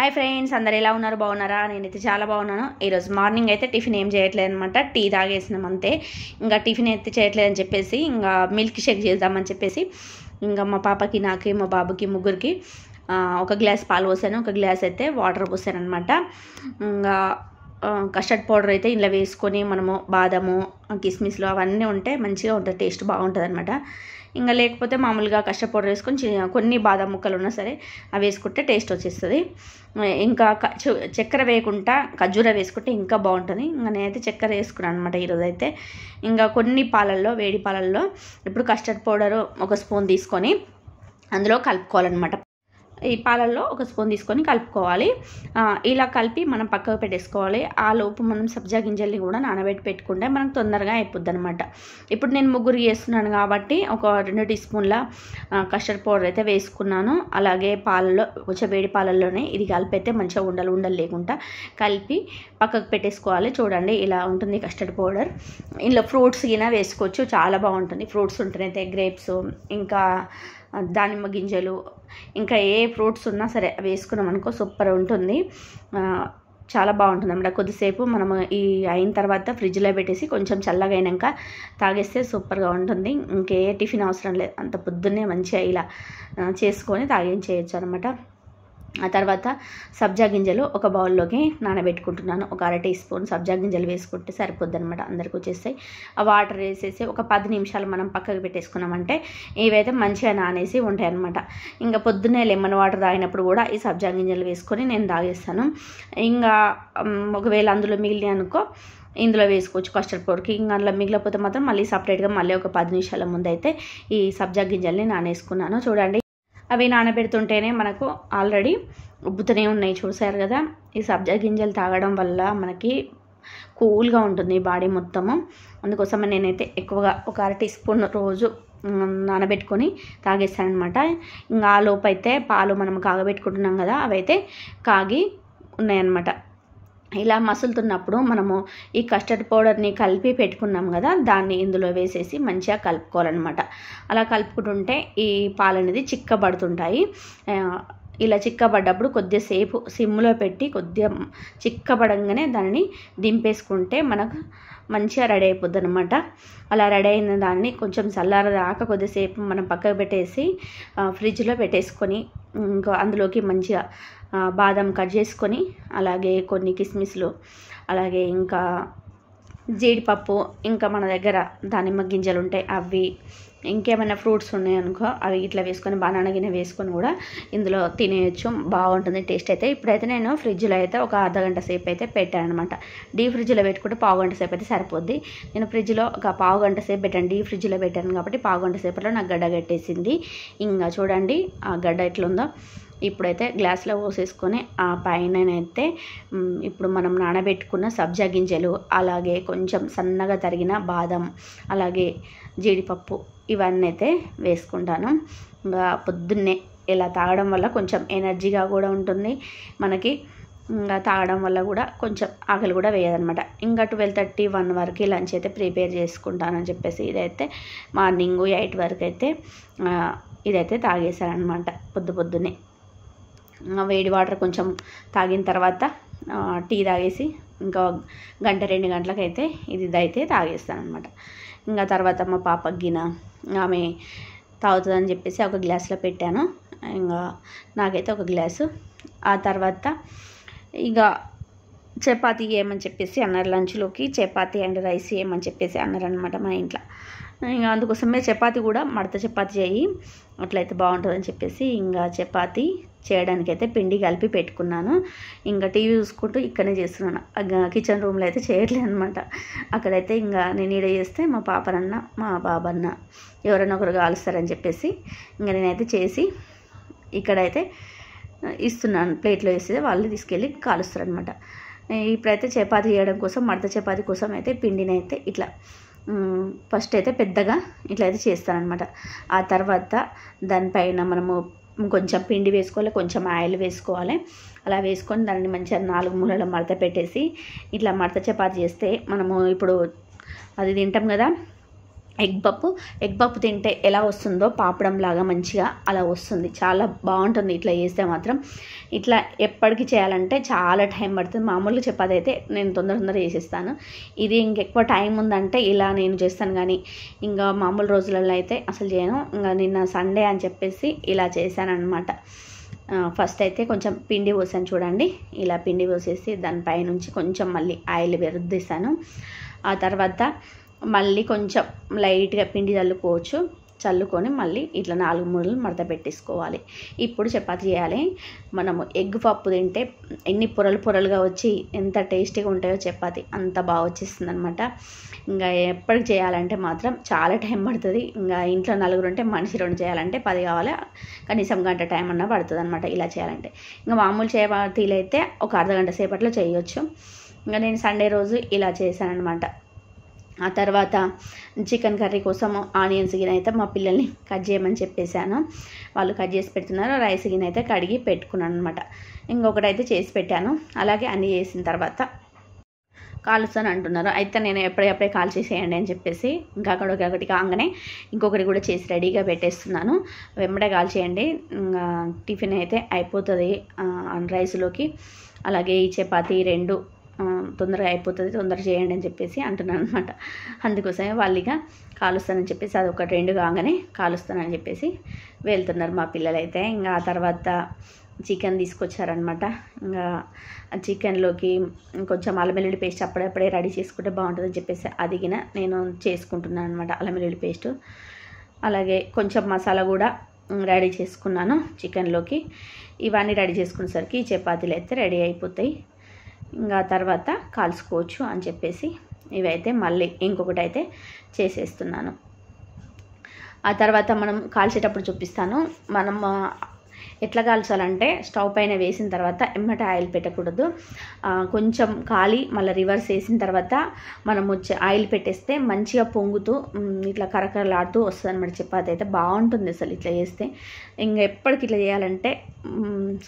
hi friends అందరు ఎలా ఉన్నారు బాగున్నారా నేనైతే చాలా బాగున్నాను ఈరోజు మార్నింగ్ అయితే టిఫిన్ ఏం చేయట్లేదు అనమాట టీ తాగేసినాం అంతే ఇంకా టిఫిన్ అయితే చేయట్లేదని చెప్పేసి ఇంకా మిల్క్ షేక్ చేద్దామని చెప్పేసి ఇంకా మా పాపకి నాకి మా బాబుకి ముగ్గురికి ఒక గ్లాస్ పాలు పోసాను ఒక గ్లాస్ అయితే వాటర్ పోసాను అనమాట ఇంకా కస్టర్డ్ పౌడర్ అయితే ఇంట్లో వేసుకొని మనము బాదము కిస్మిస్లు అవన్నీ ఉంటే మంచిగా ఉంటుంది టేస్ట్ బాగుంటుంది అనమాట ఇంకా లేకపోతే మామూలుగా కష్ట పౌడర్ వేసుకొని కొన్ని బాదం ముక్కలు ఉన్నా సరే అవి వేసుకుంటే టేస్ట్ వచ్చేస్తుంది ఇంకా చక్కెర వేయకుండా ఖర్జూర వేసుకుంటే ఇంకా బాగుంటుంది ఇంకా నేనైతే చక్కెర వేసుకున్నాను అనమాట ఈరోజు అయితే ఇంకా కొన్ని పాలల్లో వేడి పాలల్లో ఇప్పుడు కస్టర్డ్ పౌడర్ ఒక స్పూన్ తీసుకొని అందులో కలుపుకోవాలన్నమాట ఈ పాలల్లో ఒక స్పూన్ తీసుకొని కలుపుకోవాలి ఇలా కలిపి మనం పక్కకు పెట్టేసుకోవాలి ఆ లోపు మనం సబ్జా గింజల్ని కూడా నానబెట్టి పెట్టుకుంటే మనకు తొందరగా అయిపోద్ది అనమాట ఇప్పుడు నేను ముగ్గురు చేస్తున్నాను కాబట్టి ఒక రెండు టీ స్పూన్ల కస్టర్డ్ పౌడర్ అయితే వేసుకున్నాను అలాగే పాలలో కొంచెం వేడి పాలల్లోనే ఇది కలిపితే మంచిగా ఉండలు ఉండలు లేకుండా కలిపి పక్కకు పెట్టేసుకోవాలి చూడండి ఇలా ఉంటుంది కస్టర్డ్ పౌడర్ ఇందులో ఫ్రూట్స్ గిన వేసుకోవచ్చు చాలా బాగుంటుంది ఫ్రూట్స్ ఉంటున్నాయి గ్రేప్స్ ఇంకా దానిమ్మ గింజలు ఇంకా ఏ ఫ్రూట్స్ ఉన్నా సరే వేసుకున్నాం అనుకో సూపర్ ఉంటుంది చాలా బాగుంటుంది అన్నమాట కొద్దిసేపు మనం ఈ అయిన తర్వాత ఫ్రిడ్జ్లో పెట్టేసి కొంచెం చల్లగా అయినాక తాగేస్తే సూపర్గా ఉంటుంది ఇంకే టిఫిన్ అవసరం లేదు అంత పొద్దున్నే మంచిగా ఇలా చేసుకొని తాగించేయచ్చు అనమాట ఆ తర్వాత సబ్జా గింజలు ఒక బౌల్లోకి నానబెట్టుకుంటున్నాను ఒక అర టీ స్పూన్ సబ్జా గింజలు వేసుకుంటే సరిపోద్ది అనమాట అందరికి వచ్చేస్తాయి ఆ వాటర్ వేసేసి ఒక పది నిమిషాలు మనం పక్కకు పెట్టేసుకున్నామంటే ఇవైతే మంచిగా నానేసి ఉంటాయి అనమాట ఇంకా పొద్దున్నే లెమన్ వాటర్ తాగినప్పుడు కూడా ఈ సబ్జా గింజలు వేసుకొని నేను తాగేస్తాను ఇంకా ఒకవేళ అందులో మిగిలిన అనుకో ఇందులో వేసుకోవచ్చు కస్టర్డ్ పౌడర్కి ఇంకా అందులో మిగిలిపోతే మాత్రం మళ్ళీ సపరేట్గా మళ్ళీ ఒక పది నిమిషాల ముందు అయితే ఈ సబ్జా గింజల్ని నానేసుకున్నాను చూడండి అవి నానబెడుతుంటేనే మనకు ఆల్రెడీ ఉబ్బుతూనే ఉన్నాయి చూసారు కదా ఈ సబ్జా గింజలు తాగడం వల్ల మనకి కూల్గా ఉంటుంది బాడీ మొత్తము అందుకోసం నేనైతే ఎక్కువగా ఒక అర టీ స్పూన్ రోజు నానబెట్టుకొని తాగేస్తానమాట ఇంకా ఆ లోపైతే పాలు మనం కాగబెట్టుకుంటున్నాం కదా అవైతే కాగి ఉన్నాయన్నమాట ఇలా మసులుతున్నప్పుడు మనము ఈ కస్టర్డ్ పౌడర్ని కలిపి పెట్టుకున్నాం కదా దాన్ని ఇందులో వేసేసి మంచిగా కలుపుకోవాలన్నమాట అలా కలుపుకుంటుంటే ఈ పాలు అనేది చిక్కబడుతుంటాయి ఇలా చిక్కబడ్డప్పుడు కొద్దిసేపు సిమ్లో పెట్టి కొద్దిగా చిక్కబడంగానే దాన్ని దింపేసుకుంటే మనకు మంచిగా రెడీ అయిపోద్ది అనమాట అలా రెడీ అయిన దాన్ని కొంచెం చల్లారదాకా కొద్దిసేపు మనం పక్కకు పెట్టేసి ఫ్రిడ్జ్లో పెట్టేసుకొని ఇంకా అందులోకి మంచిగా బాదం కట్ చేసుకొని అలాగే కొన్ని కిస్మిస్లు అలాగే ఇంకా జీడిపప్పు ఇంకా మన దగ్గర దానిమ్మ గింజలు ఉంటాయి అవి ఇంకేమైనా ఫ్రూట్స్ ఉన్నాయనుకో అవి ఇట్లా వేసుకొని బనానా గిన్నె వేసుకొని కూడా ఇందులో తినేయచ్చు బాగుంటుంది టేస్ట్ అయితే ఇప్పుడైతే నేను ఫ్రిడ్జ్లో అయితే ఒక అర్ధ గంట సేపు అయితే పెట్టాను అనమాట డీ ఫ్రిడ్జ్లో పెట్టుకుంటే పావు గంట సేపు అయితే సరిపోద్ది నేను ఫ్రిడ్జ్లో ఒక పావు గంట సేపు పెట్టాను డీ ఫ్రిడ్జ్లో పెట్టాను కాబట్టి పావు గంట నాకు గడ్డ కట్టేసింది ఇంకా చూడండి ఆ గడ్డ ఎట్లుందో ఇప్పుడైతే గ్లాస్లో పోసేసుకొని ఆ పైననైతే ఇప్పుడు మనం నానబెట్టుకున్న సబ్జా గింజలు అలాగే కొంచెం సన్నగా తరిగిన బాదం అలాగే జీడిపప్పు ఇవన్నీ అయితే వేసుకుంటాను ఇంకా పొద్దున్నే ఇలా తాగడం వల్ల కొంచెం ఎనర్జీగా కూడా ఉంటుంది మనకి ఇంకా తాగడం వల్ల కూడా కొంచెం ఆకలి కూడా వేయదనమాట ఇంకా ట్వెల్వ్ థర్టీ వన్ వరకు లంచ్ అయితే ప్రిపేర్ చేసుకుంటానని చెప్పేసి ఇదైతే మార్నింగ్ ఎయిట్ వరకు అయితే ఇదైతే తాగేశారనమాట పొద్దు పొద్దునే వేడి వాటర్ కొంచెం తాగిన తర్వాత టీ తాగేసి ఇంకా గంట రెండు గంటలకైతే ఇది అయితే తాగేస్తాను అనమాట ఇంకా తర్వాత మా పాప గిన ఆమె తాగుతుందని చెప్పేసి ఒక గ్లాస్లో పెట్టాను ఇంకా నాకైతే ఒక గ్లాసు ఆ తర్వాత ఇక చపాతీ ఏమని చెప్పేసి అన్నారు లంచ్లోకి చపాతీ అండ్ రైస్ ఏమని చెప్పేసి అన్నారనమాట మా ఇంట్లో ఇంకా అందుకోసమే చపాతి కూడా మడత చపాతి చేయి అట్లయితే బాగుంటుందని చెప్పేసి ఇంకా చపాతి చేయడానికైతే పిండి కలిపి పెట్టుకున్నాను ఇంకా టీవీ చూసుకుంటూ ఇక్కడనే చేస్తున్నాను కిచెన్ రూమ్లో అయితే చేయట్లేదు అనమాట అక్కడైతే ఇంకా నేను ఈడ చేస్తే మా పాపనన్న మా బాబన్న ఎవరైనా ఒకరు కాలుస్తారని చెప్పేసి ఇంకా నేనైతే చేసి ఇక్కడైతే ఇస్తున్నాను ప్లేట్లో వేస్తే వాళ్ళు తీసుకెళ్ళి కాలుస్తారనమాట ఇప్పుడైతే చపాతి చేయడం కోసం మడత చపాతి కోసం అయితే పిండిని అయితే ఇట్లా ఫస్ట్ అయితే పెద్దగా ఇట్లా అయితే చేస్తారనమాట ఆ తర్వాత దానిపైన మనము కొంచెం పిండి వేసుకోవాలి కొంచెం ఆయిల్ వేసుకోవాలి అలా వేసుకొని దాన్ని మంచిగా నాలుగు మూలల మడత పెట్టేసి ఇట్లా మడత చపాతి చేస్తే మనము ఇప్పుడు అది తింటాం కదా ఎగ్ పప్పు ఎగ్ పప్పు తింటే ఎలా వస్తుందో పాపడం లాగా మంచిగా అలా వస్తుంది చాలా బాగుంటుంది ఇట్లా చేస్తే మాత్రం ఇట్లా ఎప్పటికి చేయాలంటే చాలా టైం పడుతుంది మామూలుగా చపాతి అయితే నేను తొందర తొందర చేసేస్తాను ఇది ఇంకెక్కువ టైం ఉందంటే ఇలా నేను చేస్తాను కానీ ఇంకా మామూలు రోజులలో అయితే అసలు చేయను ఇంకా నిన్న సండే అని చెప్పేసి ఇలా చేశాను అనమాట ఫస్ట్ అయితే కొంచెం పిండి పోసాను చూడండి ఇలా పిండి పోసేసి దానిపైనుంచి కొంచెం మళ్ళీ ఆయిల్ విరుద్దిస్తాను ఆ తర్వాత మళ్ళీ కొంచెం లైట్గా పిండి చల్లుకోవచ్చు చల్లుకొని మళ్ళీ ఇట్లా నాలుగు మూరలు మడత పెట్టేసుకోవాలి ఇప్పుడు చపాతి చేయాలి మనము ఎగ్ పప్పు తింటే ఎన్ని పొరలు పొరలుగా వచ్చి ఎంత టేస్టీగా ఉంటాయో చపాతి అంత బాగా వచ్చేస్తుంది అనమాట ఇంకా ఎప్పటికి చేయాలంటే మాత్రం చాలా టైం పడుతుంది ఇంకా ఇంట్లో నలుగురు ఉంటే మనిషి రెండు చేయాలంటే పది కావాలి కనీసం గంట టైం అన్నా పడుతుంది అనమాట ఇలా చేయాలంటే ఇంకా మామూలు చపాతీలు అయితే ఒక అర్ధ గంట సేపట్లో చేయొచ్చు ఇంకా నేను సండే రోజు ఇలా చేశాను అనమాట ఆ తర్వాత చికెన్ కర్రీ కోసం ఆనియన్స్ గిన్నె అయితే మా పిల్లల్ని కట్ చేయమని చెప్పేశాను వాళ్ళు కట్ చేసి పెడుతున్నారు రైస్ గిన్నె అయితే కడిగి పెట్టుకున్నాను అనమాట ఇంకొకటైతే చేసి పెట్టాను అలాగే అన్నీ చేసిన తర్వాత కాలుస్తాను అంటున్నారు అయితే నేను ఎప్పుడెప్పుడే కాల్ చేసేయండి అని చెప్పేసి ఇంకా అక్కడ ఒకటి కాగానే ఇంకొకటి కూడా చేసి రెడీగా పెట్టేస్తున్నాను వెంబడే కాల్ చేయండి టిఫిన్ అయితే అయిపోతుంది రైస్లోకి అలాగే ఈ చపాతి రెండు తొందరగా అయిపోతుంది తొందర చేయండి అని చెప్పేసి అంటున్నాను అనమాట అందుకోసమే వాళ్ళు ఇక కాలుస్తానని చెప్పేసి అది ఒక రెండు కాగానే కాలుస్తానని చెప్పేసి వెళ్తున్నారు మా పిల్లలైతే ఇంకా ఆ తర్వాత చికెన్ తీసుకొచ్చారనమాట ఇంకా చికెన్లోకి కొంచెం అల్లమెల్లుడి పేస్ట్ అప్పుడప్పుడే రెడీ చేసుకుంటే బాగుంటుందని చెప్పేసి అదిగిన నేను చేసుకుంటున్నాను అనమాట అల్లమెల్లుడి పేస్ట్ అలాగే కొంచెం మసాలా కూడా రెడీ చేసుకున్నాను చికెన్లోకి ఇవన్నీ రెడీ చేసుకునేసరికి చపాతీలు అయితే రెడీ అయిపోతాయి ఇంకా తర్వాత కాల్చుకోవచ్చు అని చెప్పేసి ఇవైతే మళ్ళీ ఇంకొకటి అయితే చేసేస్తున్నాను ఆ తర్వాత మనం కాల్చేటప్పుడు చూపిస్తాను మనం ఎట్లా కాల్చాలంటే స్టవ్ పైన వేసిన తర్వాత ఎమ్మట ఆయిల్ పెట్టకూడదు కొంచెం కాలి మళ్ళీ రివర్స్ వేసిన తర్వాత మనం వచ్చే ఆయిల్ పెట్టేస్తే మంచిగా పొంగుతూ ఇట్లా కరకరలాడుతూ వస్తుంది అనమాట చపాతి అయితే బాగుంటుంది అసలు ఇట్లా చేస్తే ఇంకా ఎప్పటికి ఇట్లా చేయాలంటే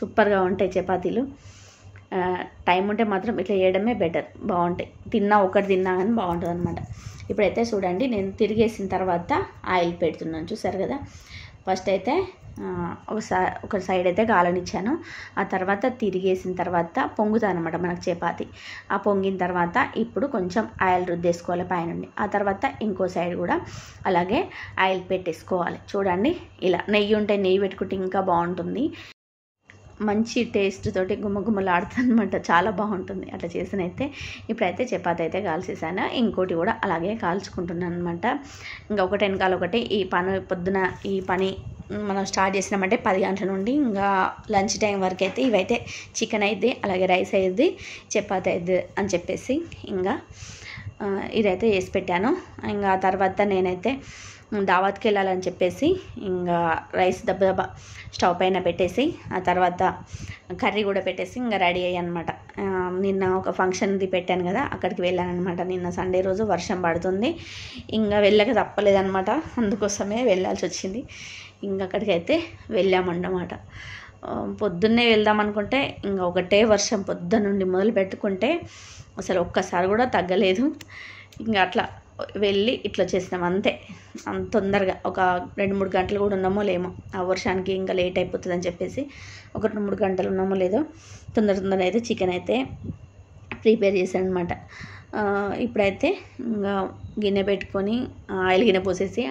సూపర్గా ఉంటాయి చపాతీలు టైం ఉంటే మాత్రం ఇట్లా చేయడమే బెటర్ బాగుంటాయి తిన్నా ఒకటి తిన్నా కానీ బాగుంటుంది అనమాట ఇప్పుడైతే చూడండి నేను తిరిగేసిన తర్వాత ఆయిల్ పెడుతున్నాను చూసారు కదా ఫస్ట్ అయితే ఒక సై ఒక సైడ్ అయితే గాలనిచ్చాను ఆ తర్వాత తిరిగేసిన తర్వాత పొంగుతానమాట అనమాట మనకు చపాతి ఆ పొంగిన తర్వాత ఇప్పుడు కొంచెం ఆయిల్ రుద్దేసుకోవాలి పైన ఆ తర్వాత ఇంకో సైడ్ కూడా అలాగే ఆయిల్ పెట్టేసుకోవాలి చూడండి ఇలా నెయ్యి ఉంటే నెయ్యి పెట్టుకుంటే ఇంకా బాగుంటుంది మంచి టేస్ట్ తోటి అనమాట చాలా బాగుంటుంది అట్లా చేసినైతే ఇప్పుడైతే చపాతి అయితే కాల్చేసాను ఇంకోటి కూడా అలాగే కాల్చుకుంటున్నాను అనమాట ఇంకా ఒకటి వెనకాల ఒకటి ఈ పని పొద్దున ఈ పని మనం స్టార్ట్ చేసినామంటే పది గంటల నుండి ఇంకా లంచ్ టైం వరకు అయితే ఇవైతే చికెన్ అయింది అలాగే రైస్ అయ్యింది చపాతి అయింది అని చెప్పేసి ఇంకా ఇదైతే చేసి పెట్టాను ఇంకా తర్వాత నేనైతే దావత్కి వెళ్ళాలని చెప్పేసి ఇంకా రైస్ దబ్బదబ్బా స్టవ్ పైన పెట్టేసి ఆ తర్వాత కర్రీ కూడా పెట్టేసి ఇంకా రెడీ అయ్యానమాట నిన్న ఒక ఫంక్షన్ది పెట్టాను కదా అక్కడికి వెళ్ళానమాట నిన్న సండే రోజు వర్షం పడుతుంది ఇంకా వెళ్ళక తప్పలేదనమాట అందుకోసమే వెళ్ళాల్సి వచ్చింది ఇంకా అక్కడికైతే వెళ్ళామన్నమాట పొద్దున్నే వెళ్దాం అనుకుంటే ఇంకా ఒకటే వర్షం పొద్దున్న నుండి మొదలు పెట్టుకుంటే అసలు ఒక్కసారి కూడా తగ్గలేదు ఇంకా అట్లా వెళ్ళి ఇట్లా చేసినాం అంతే అంత తొందరగా ఒక రెండు మూడు గంటలు కూడా ఉన్నామో లేమో ఆ వర్షానికి ఇంకా లేట్ అయిపోతుంది అని చెప్పేసి ఒక రెండు మూడు గంటలు ఉన్నామో లేదో తొందర తొందర అయితే చికెన్ అయితే ప్రిపేర్ చేశాను అనమాట ఇప్పుడైతే ఇంకా గిన్నె పెట్టుకొని ఆయిల్ గిన్నె పోసేసి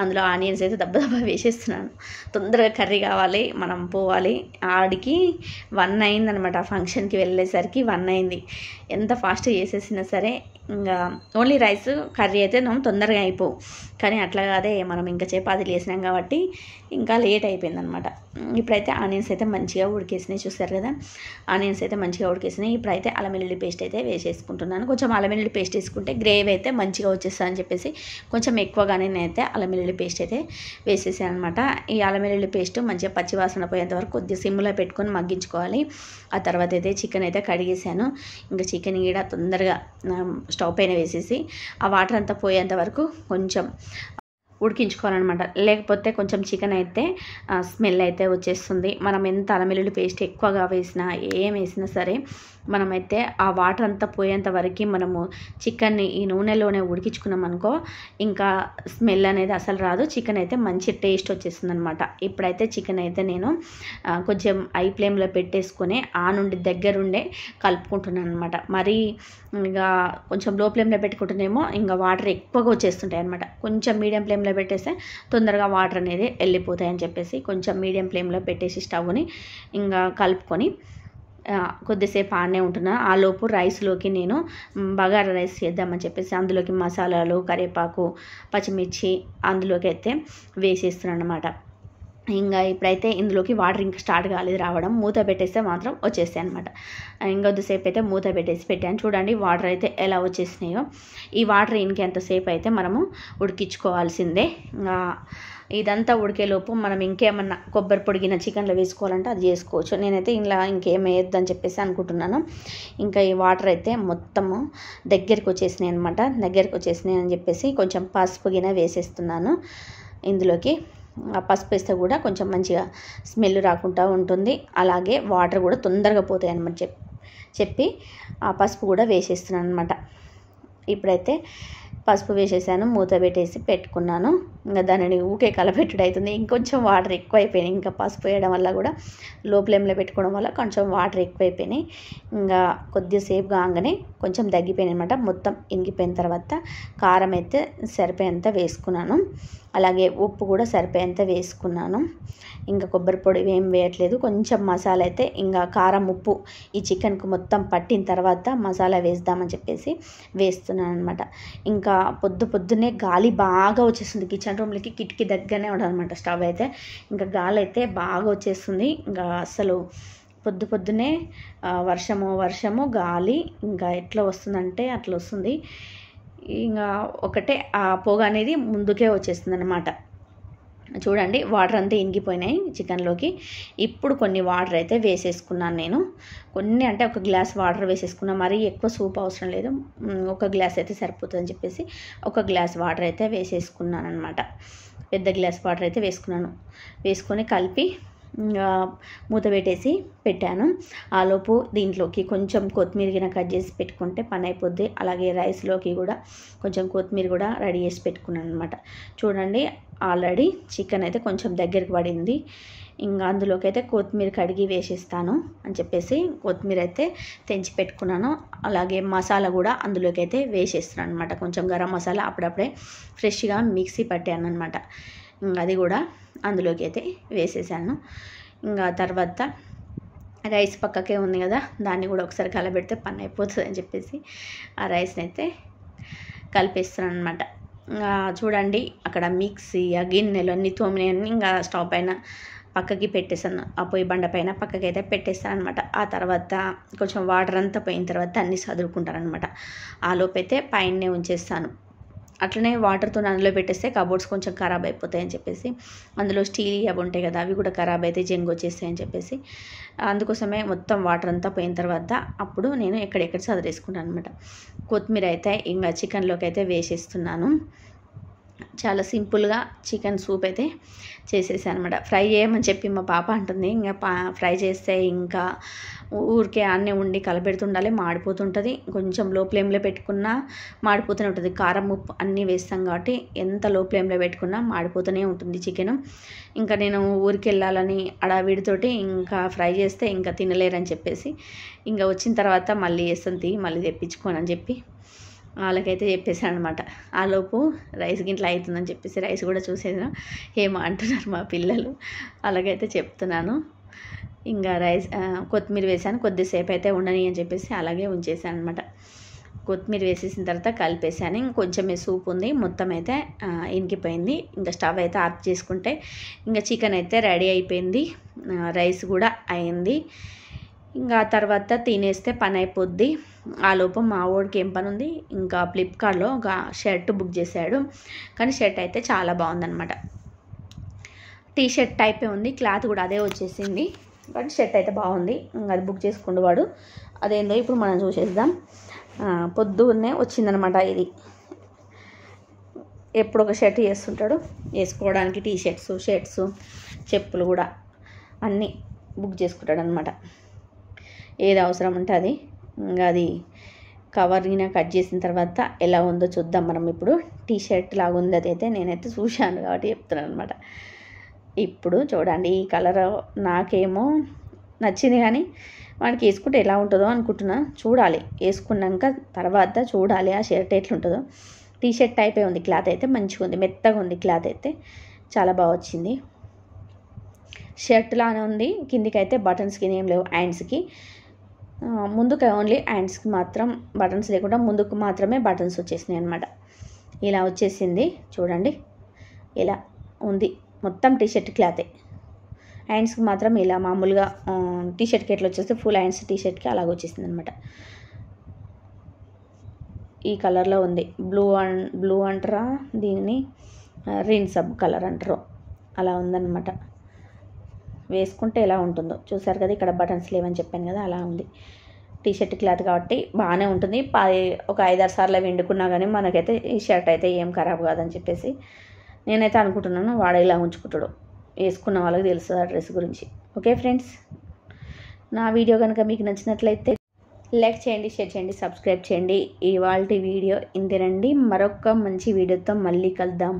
అందులో ఆనియన్స్ అయితే దెబ్బ దెబ్బ వేసేస్తున్నాను తొందరగా కర్రీ కావాలి మనం పోవాలి ఆడికి వన్ అయింది అనమాట ఆ ఫంక్షన్కి వెళ్ళేసరికి వన్ అయింది ఎంత ఫాస్ట్ చేసేసినా సరే ఇంకా ఓన్లీ రైస్ కర్రీ అయితే మనం తొందరగా అయిపోవు కానీ అట్లా కాదే మనం ఇంకా చపాతీలు వేసినాం కాబట్టి ఇంకా లేట్ అయిపోయింది అనమాట ఇప్పుడైతే ఆనియన్స్ అయితే మంచిగా ఉడికేసినాయి చూస్తారు కదా ఆనియన్స్ అయితే మంచిగా ఉడికేసినాయి ఇప్పుడైతే అల్లం పేస్ట్ అయితే వేసేసుకుంటున్నాను కొంచెం అల్లం పేస్ట్ వేసుకుంటే గ్రేవీ అయితే మంచిగా వచ్చేస్తా అని చెప్పేసి కొంచెం ఎక్కువగానే నేనైతే అల్లం వెల్లుల్లి పేస్ట్ అయితే వేసేసాను అనమాట ఈ అల్లం వెల్లుల్లి పేస్ట్ మంచిగా పచ్చివాసన పోయేంత వరకు కొద్దిగా సిమ్లో పెట్టుకొని మగ్గించుకోవాలి ఆ తర్వాత అయితే చికెన్ అయితే కడిగేసాను ఇంకా చికెన్ కూడా తొందరగా స్టవ్ పైన వేసేసి ఆ వాటర్ అంతా పోయేంత వరకు కొంచెం ఉడికించుకోవాలన్నమాట లేకపోతే కొంచెం చికెన్ అయితే స్మెల్ అయితే వచ్చేస్తుంది మనం ఎంత అలమిల్లు పేస్ట్ ఎక్కువగా వేసినా ఏం వేసినా సరే మనమైతే ఆ వాటర్ అంతా పోయేంత వరకు మనము చికెన్ని ఈ నూనెలోనే ఉడికించుకున్నాం అనుకో ఇంకా స్మెల్ అనేది అసలు రాదు చికెన్ అయితే మంచి టేస్ట్ వచ్చేస్తుంది అనమాట ఇప్పుడైతే చికెన్ అయితే నేను కొంచెం ఐ ఫ్లేమ్లో పెట్టేసుకొని ఆ నుండి దగ్గరుండే కలుపుకుంటున్నాను అనమాట మరి ఇంకా కొంచెం లో ఫ్లేమ్లో పెట్టుకుంటేనేమో ఇంకా వాటర్ ఎక్కువగా వచ్చేస్తుంటాయి అనమాట కొంచెం మీడియం ఫ్లేమ్లో పెట్టేస్తే తొందరగా వాటర్ అనేది వెళ్ళిపోతాయని చెప్పేసి కొంచెం మీడియం ఫ్లేమ్లో పెట్టేసి స్టవ్ని ఇంకా కలుపుకొని కొద్దిసేపు ఆనే ఉంటున్నా ఆ లోపు రైస్లోకి నేను బగారా రైస్ చేద్దామని చెప్పేసి అందులోకి మసాలాలు కరివేపాకు పచ్చిమిర్చి అందులోకి అయితే వేసేస్తున్నాను అనమాట ఇంకా ఇప్పుడైతే ఇందులోకి వాటర్ ఇంకా స్టార్ట్ కాలేదు రావడం మూత పెట్టేస్తే మాత్రం వచ్చేస్తాయి అనమాట ఇంకొద్దిసేపు అయితే మూత పెట్టేసి పెట్టాను చూడండి వాటర్ అయితే ఎలా వచ్చేసినాయో ఈ వాటర్ ఇంకెంతసేపు అయితే మనము ఉడికించుకోవాల్సిందే ఇంకా ఇదంతా ఉడికేలోపు మనం ఇంకేమన్నా కొబ్బరి పొడిగిన చికెన్లో వేసుకోవాలంటే అది చేసుకోవచ్చు నేనైతే ఇలా ఇంకేం వేయొద్దని చెప్పేసి అనుకుంటున్నాను ఇంకా ఈ వాటర్ అయితే మొత్తము దగ్గరికి వచ్చేసినాయి అనమాట దగ్గరికి వచ్చేసినాయి అని చెప్పేసి కొంచెం పసుపు గిన వేసేస్తున్నాను ఇందులోకి ఆ పసుపు వేస్తే కూడా కొంచెం మంచిగా స్మెల్ రాకుండా ఉంటుంది అలాగే వాటర్ కూడా తొందరగా పోతాయి అనమాట చెప్పి చెప్పి ఆ పసుపు కూడా వేసేస్తున్నాను అనమాట ఇప్పుడైతే పసుపు వేసేసాను మూత పెట్టేసి పెట్టుకున్నాను ఇంకా దానిని ఊకే కలపెట్టుడు అవుతుంది ఇంకొంచెం వాటర్ ఎక్కువైపోయినాయి ఇంకా పసుపు వేయడం వల్ల కూడా లో ఫ్లేమ్లో పెట్టుకోవడం వల్ల కొంచెం వాటర్ ఎక్కువైపోయినాయి ఇంకా కొద్దిసేపు కాగానే కొంచెం తగ్గిపోయినాయి అనమాట మొత్తం ఇంగిపోయిన తర్వాత కారం అయితే సరిపోయేంత వేసుకున్నాను అలాగే ఉప్పు కూడా సరిపోయేంత వేసుకున్నాను ఇంకా కొబ్బరి పొడి ఏం వేయట్లేదు కొంచెం మసాలా అయితే ఇంకా కారం ఉప్పు ఈ చికెన్కు మొత్తం పట్టిన తర్వాత మసాలా వేస్తామని చెప్పేసి వేస్తున్నాను అనమాట ఇంకా పొద్దు పొద్దునే గాలి బాగా వచ్చేస్తుంది కిచెన్ రూమ్లకి కిటికీ దగ్గరనే ఉండాలన్నమాట స్టవ్ అయితే ఇంకా గాలి అయితే బాగా వచ్చేస్తుంది ఇంకా అసలు పొద్దు పొద్దునే వర్షము వర్షము గాలి ఇంకా ఎట్లా వస్తుందంటే అట్లా వస్తుంది ఇంకా ఒకటే ఆ పొగ అనేది ముందుకే వచ్చేస్తుంది అనమాట చూడండి వాటర్ అంతా ఇంగిపోయినాయి చికెన్లోకి ఇప్పుడు కొన్ని వాటర్ అయితే వేసేసుకున్నాను నేను కొన్ని అంటే ఒక గ్లాస్ వాటర్ వేసేసుకున్నా మరీ ఎక్కువ సూప్ అవసరం లేదు ఒక గ్లాస్ అయితే సరిపోతుందని చెప్పేసి ఒక గ్లాస్ వాటర్ అయితే వేసేసుకున్నాను అనమాట పెద్ద గ్లాస్ వాటర్ అయితే వేసుకున్నాను వేసుకొని కలిపి మూత పెట్టేసి పెట్టాను ఆలోపు దీంట్లోకి కొంచెం కొత్తిమీర గిన కట్ చేసి పెట్టుకుంటే పని అయిపోద్ది అలాగే రైస్లోకి కూడా కొంచెం కొత్తిమీర కూడా రెడీ చేసి పెట్టుకున్నాను అనమాట చూడండి ఆల్రెడీ చికెన్ అయితే కొంచెం దగ్గరికి పడింది ఇంకా అందులోకి అయితే కొత్తిమీర కడిగి వేసిస్తాను అని చెప్పేసి కొత్తిమీర అయితే తెంచి పెట్టుకున్నాను అలాగే మసాలా కూడా అందులోకి అయితే వేసేస్తున్నాను అనమాట కొంచెం గరం మసాలా అప్పుడప్పుడే ఫ్రెష్గా మిక్సీ పట్టాను అనమాట అది కూడా అందులోకి అయితే వేసేసాను ఇంకా తర్వాత రైస్ పక్కకే ఉంది కదా దాన్ని కూడా ఒకసారి కలబెడితే పని అయిపోతుంది అని చెప్పేసి ఆ రైస్ని అయితే కలిపేస్తున్నాను అనమాట చూడండి అక్కడ మిక్సీ ఆ గిన్నెలు అన్నీ తోమినవన్నీ ఇంకా స్టవ్ పైన పక్కకి పెట్టేసాను ఆ పొయ్యి బండ పైన పక్కకి అయితే పెట్టేస్తాను అనమాట ఆ తర్వాత కొంచెం వాటర్ అంతా పోయిన తర్వాత అన్నీ చదువుకుంటాను అనమాట లోపు అయితే పైననే ఉంచేస్తాను అట్లనే వాటర్తో అందులో పెట్టేస్తే కబోర్డ్స్ కొంచెం ఖరాబ్ అయిపోతాయని చెప్పేసి అందులో స్టీల్ అవి ఉంటాయి కదా అవి కూడా ఖరాబ్ అయితే జంగ్ వచ్చేస్తాయని చెప్పేసి అందుకోసమే మొత్తం వాటర్ అంతా పోయిన తర్వాత అప్పుడు నేను ఎక్కడెక్కడ చదివేసుకున్నాను అనమాట కొత్తిమీర అయితే ఇంకా చికెన్లోకి అయితే వేసేస్తున్నాను చాలా సింపుల్గా చికెన్ సూప్ అయితే చేసేసాను అనమాట ఫ్రై చేయమని చెప్పి మా పాప అంటుంది ఇంకా పా ఫ్రై చేస్తే ఇంకా ఊరికే అన్ని ఉండి కలబెడుతుండాలి మాడిపోతుంటుంది కొంచెం లో ఫ్లేమ్లో పెట్టుకున్నా మాడిపోతూనే ఉంటుంది కారం ఉప్పు అన్నీ వేస్తాం కాబట్టి ఎంత లో ఫ్లేమ్లో పెట్టుకున్నా మాడిపోతూనే ఉంటుంది చికెన్ ఇంకా నేను ఊరికి వెళ్ళాలని అడావిడితోటి ఇంకా ఫ్రై చేస్తే ఇంకా తినలేరని చెప్పేసి ఇంకా వచ్చిన తర్వాత మళ్ళీ వేస్తాను తీ మళ్ళీ తెప్పించుకోనని చెప్పి వాళ్ళకైతే చెప్పేసాను అనమాట ఆలోపు రైస్ గిట్లా అవుతుందని చెప్పేసి రైస్ కూడా చూసేసాను ఏమో అంటున్నారు మా పిల్లలు అలాగైతే చెప్తున్నాను ఇంకా రైస్ కొత్తిమీర వేసాను కొద్దిసేపు అయితే ఉండని అని చెప్పేసి అలాగే ఉంచేసాను అనమాట కొత్తిమీర వేసేసిన తర్వాత కలిపేసాను ఇంకొంచెం సూప్ ఉంది మొత్తం అయితే ఇనికిపోయింది ఇంకా స్టవ్ అయితే ఆఫ్ చేసుకుంటే ఇంకా చికెన్ అయితే రెడీ అయిపోయింది రైస్ కూడా అయింది ఇంకా తర్వాత తినేస్తే పని అయిపోద్ది ఆ లోపం మా ఓడికి ఏం పని ఉంది ఇంకా ఫ్లిప్కార్ట్లో ఒక షర్ట్ బుక్ చేశాడు కానీ షర్ట్ అయితే చాలా బాగుందనమాట టీ షర్ట్ టైపే ఉంది క్లాత్ కూడా అదే వచ్చేసింది బట్ షర్ట్ అయితే బాగుంది అది బుక్ చేసుకుండు వాడు అదేందో ఇప్పుడు మనం చూసేద్దాం పొద్దున్నే వచ్చిందనమాట ఇది ఎప్పుడు ఒక షర్ట్ వేస్తుంటాడు వేసుకోవడానికి టీ షర్ట్స్ షర్ట్స్ చెప్పులు కూడా అన్నీ బుక్ చేసుకుంటాడు అనమాట ఏది అవసరం ఉంటే అది ఇంకా అది కవర్ని కట్ చేసిన తర్వాత ఎలా ఉందో చూద్దాం మనం ఇప్పుడు టీ షర్ట్ లాగా ఉంది అదైతే నేనైతే చూశాను కాబట్టి చెప్తున్నాను అనమాట ఇప్పుడు చూడండి ఈ కలర్ నాకేమో నచ్చింది కానీ వాడికి వేసుకుంటే ఎలా ఉంటుందో అనుకుంటున్నా చూడాలి వేసుకున్నాక తర్వాత చూడాలి ఆ షర్ట్ ఎట్లుంటుందో టీ షర్ట్ టైపే ఉంది క్లాత్ అయితే మంచిగా ఉంది మెత్తగా ఉంది క్లాత్ అయితే చాలా బాగా వచ్చింది షర్ట్ లానే ఉంది కిందికి అయితే బటన్స్కి ఏం లేవు హ్యాండ్స్కి ముందుకు ఓన్లీ హ్యాండ్స్కి మాత్రం బటన్స్ లేకుండా ముందుకు మాత్రమే బటన్స్ వచ్చేసినాయి అనమాట ఇలా వచ్చేసింది చూడండి ఇలా ఉంది మొత్తం టీషర్ట్ క్లాతే హ్యాండ్స్కి మాత్రం ఇలా మామూలుగా టీషర్ట్కి ఎట్లా వచ్చేస్తే ఫుల్ హ్యాండ్స్ టీషర్ట్కి అలాగ వచ్చేసింది అనమాట ఈ కలర్లో ఉంది బ్లూ అన్ బ్లూ అంటారా దీనిని రీన్ సబ్ కలర్ అంటారు అలా ఉందన్నమాట వేసుకుంటే ఎలా ఉంటుందో చూసారు కదా ఇక్కడ బటన్స్ లేవని చెప్పాను కదా అలా ఉంది టీషర్ట్ క్లాత్ కాబట్టి బాగానే ఉంటుంది ఒక ఐదారు సార్లు అవి కానీ మనకైతే ఈ షర్ట్ అయితే ఏం ఖరాబ్ కాదని చెప్పేసి నేనైతే అనుకుంటున్నాను వాడు ఇలా ఉంచుకుంటాడు వేసుకున్న వాళ్ళకి తెలుస్తుంది ఆ డ్రెస్ గురించి ఓకే ఫ్రెండ్స్ నా వీడియో కనుక మీకు నచ్చినట్లయితే లైక్ చేయండి షేర్ చేయండి సబ్స్క్రైబ్ చేయండి ఇవాళ వీడియో ఇంతేనండి మరొక మంచి వీడియోతో మళ్ళీ కలుద్దాం